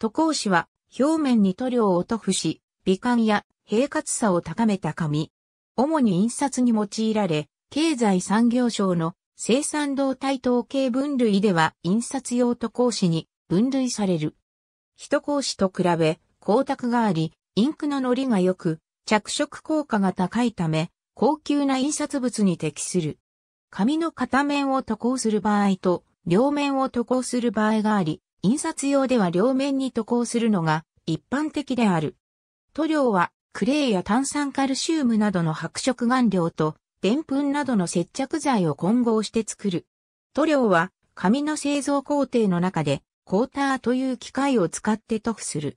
渡航紙は表面に塗料を塗布し、美観や平滑さを高めた紙。主に印刷に用いられ、経済産業省の生産動態統計分類では印刷用渡航紙に分類される。一講師と比べ光沢があり、インクの糊が良く、着色効果が高いため、高級な印刷物に適する。紙の片面を塗航する場合と、両面を塗航する場合があり、印刷用では両面に塗光するのが一般的である。塗料はクレイや炭酸カルシウムなどの白色顔料と、デンプンなどの接着剤を混合して作る。塗料は紙の製造工程の中でコーターという機械を使って塗布する。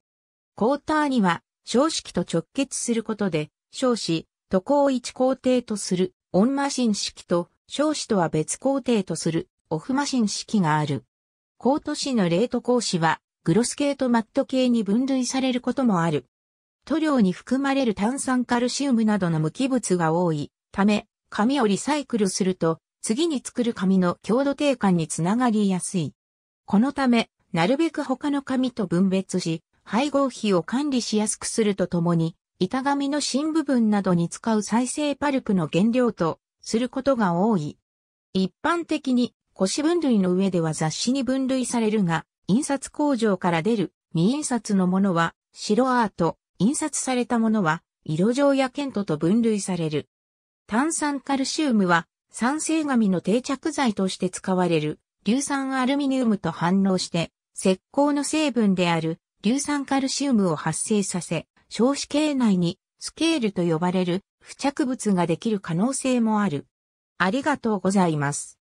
コーターには小式と直結することで、小子、塗工一工程とするオンマシン式と小子とは別工程とするオフマシン式がある。コート市のレート講師は、グロス系とマット系に分類されることもある。塗料に含まれる炭酸カルシウムなどの無機物が多いため、紙をリサイクルすると、次に作る紙の強度低下につながりやすい。このため、なるべく他の紙と分別し、配合費を管理しやすくするとともに、板紙の新部分などに使う再生パルプの原料とすることが多い。一般的に星分類の上では雑誌に分類されるが、印刷工場から出る未印刷のものは白アート、印刷されたものは色状や剣トと分類される。炭酸カルシウムは酸性紙の定着剤として使われる硫酸アルミニウムと反応して石膏の成分である硫酸カルシウムを発生させ、少子形内にスケールと呼ばれる付着物ができる可能性もある。ありがとうございます。